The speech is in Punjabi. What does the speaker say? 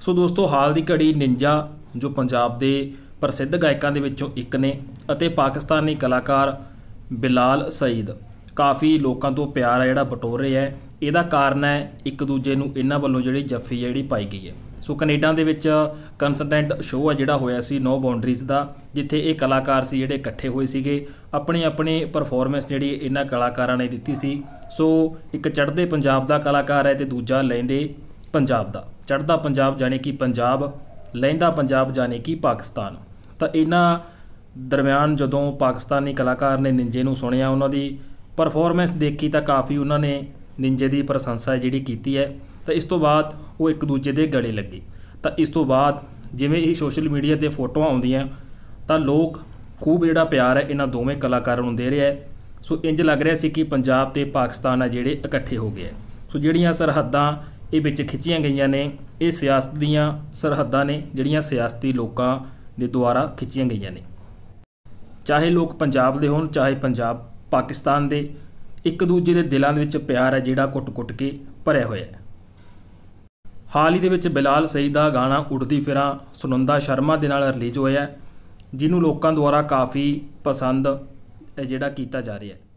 ਸੋ ਦੋਸਤੋ ਹਾਲ ਦੀ ਘੜੀ ਨਿੰਜਾ ਜੋ ਪੰਜਾਬ ਦੇ ਪ੍ਰਸਿੱਧ ਗਾਇਕਾਂ ਦੇ ਵਿੱਚੋਂ ਇੱਕ ਨੇ ਅਤੇ ਪਾਕਿਸਤਾਨੀ ਕਲਾਕਾਰ ਬਿਲਾਲ ਸਈਦ ਕਾਫੀ ਲੋਕਾਂ ਤੋਂ ਪਿਆਰ ਆ ਜਿਹੜਾ ਬਟੋਰ ਰਿਹਾ ਹੈ ਇਹਦਾ ਕਾਰਨ ਹੈ ਇੱਕ ਦੂਜੇ ਨੂੰ ਇਹਨਾਂ ਵੱਲੋਂ ਜਿਹੜੀ ਜੱਫੀ ਜਿਹੜੀ ਪਾਈ ਗਈ ਹੈ ਸੋ ਕੈਨੇਡਾ ਦੇ ਵਿੱਚ ਕੰਸਟੈਂਟ ਸ਼ੋਅ ਹੈ ਜਿਹੜਾ ਹੋਇਆ ਸੀ ਨੋ ਬਾਉਂਡਰੀਜ਼ ਦਾ ਜਿੱਥੇ ਇਹ ਕਲਾਕਾਰ ਸੀ ਜਿਹੜੇ ਇਕੱਠੇ ਹੋਏ ਸੀਗੇ ਆਪਣੀ ਆਪਣੀ ਪਰਫਾਰਮੈਂਸ ਜਿਹੜੀ ਇਹਨਾਂ ਕਲਾਕਾਰਾਂ ਨੇ ਦਿੱਤੀ ਸੀ ਸੋ ਇੱਕ ਚੜ੍ਹਦੇ ਪੰਜਾਬ ਦਾ ਕਲਾਕਾਰ ਹੈ ਤੇ ਦੂਜਾ ਲੈਂਦੇ ਪੰਜਾਬ ਦਾ ਚੜਦਾ ਪੰਜਾਬ ਜਾਨੀ ਕਿ ਪੰਜਾਬ ਲੈਂਦਾ ਪੰਜਾਬ ਜਾਨੀ ਕਿ ਪਾਕਿਸਤਾਨ ਤਾਂ ਇਹਨਾਂ ਦਰਮਿਆਨ ਜਦੋਂ ਪਾਕਿਸਤਾਨੀ ਕਲਾਕਾਰ ਨੇ ਨਿੰਜੇ ਨੂੰ ਸੁਣਿਆ ਉਹਨਾਂ ਦੀ ਪਰਫਾਰਮੈਂਸ ਦੇਖੀ ਤਾਂ ਕਾਫੀ ਉਹਨਾਂ ਨੇ ਨਿੰਜੇ ਦੀ ਪ੍ਰਸ਼ੰਸਾ ਜਿਹੜੀ ਕੀਤੀ ਹੈ ਤਾਂ ਇਸ ਤੋਂ ਬਾਅਦ ਉਹ ਇੱਕ ਦੂਜੇ ਦੇ ਗਲੇ ਲੱਗੇ ਤਾਂ ਇਸ ਤੋਂ ਬਾਅਦ ਜਿਵੇਂ ਇਹ ਸੋਸ਼ਲ ਮੀਡੀਆ ਤੇ ਫੋਟੋਆਂ ਆਉਂਦੀਆਂ ਤਾਂ ਲੋਕ ਖੂਬ ਜਿਹੜਾ ਪਿਆਰ ਹੈ ਇਹਨਾਂ ਦੋਵੇਂ ਕਲਾਕਾਰਾਂ ਨੂੰ ਦੇ ਰਿਹਾ ਹੈ ਸੋ ਇੰਜ ਲੱਗ ਰਿਹਾ ਸੀ ਕਿ ਪੰਜਾਬ ਤੇ ਪਾਕਿਸਤਾਨ ਆ ਜਿਹੜੇ ਇਕੱਠੇ ਹੋ ਗਏ ਸੋ ਜਿਹੜੀਆਂ ਸਰਹੱਦਾਂ ਇਹ ਵਿੱਚ ਖਿੱਚੀਆਂ ਗਈਆਂ ਨੇ ਇਹ ਸਿਆਸਤ ਦੀਆਂ ਸਰਹੱਦਾਂ ਨੇ ਜਿਹੜੀਆਂ ਸਿਆਸਤੀ ਲੋਕਾਂ ਦੇ ਦੁਆਰਾ ਖਿੱਚੀਆਂ ਗਈਆਂ ਨੇ ਚਾਹੇ ਲੋਕ ਪੰਜਾਬ ਦੇ ਹੋਣ ਚਾਹੇ ਪੰਜਾਬ ਪਾਕਿਸਤਾਨ ਦੇ ਇੱਕ ਦੂਜੇ ਦੇ ਦਿਲਾਂ ਦੇ ਵਿੱਚ ਪਿਆਰ ਹੈ ਜਿਹੜਾ ਕੁੱਟ-ਕੁੱਟ ਕੇ ਭਰਿਆ ਹੋਇਆ ਹੈ ਹਾਲ ਹੀ ਦੇ ਵਿੱਚ ਬਿਲਾਲ ਸਈਦ ਦਾ ਗਾਣਾ ਉੜਦੀ ਫਿਰਾਂ ਸੁਨੰਦਾ ਸ਼ਰਮਾ ਦੇ ਨਾਲ ਰਿਲੀਜ਼ ਹੋਇਆ ਜਿਹਨੂੰ ਲੋਕਾਂ ਦੁਆਰਾ ਕਾਫੀ ਪਸੰਦ ਜਿਹੜਾ ਕੀਤਾ ਜਾ ਰਿਹਾ ਹੈ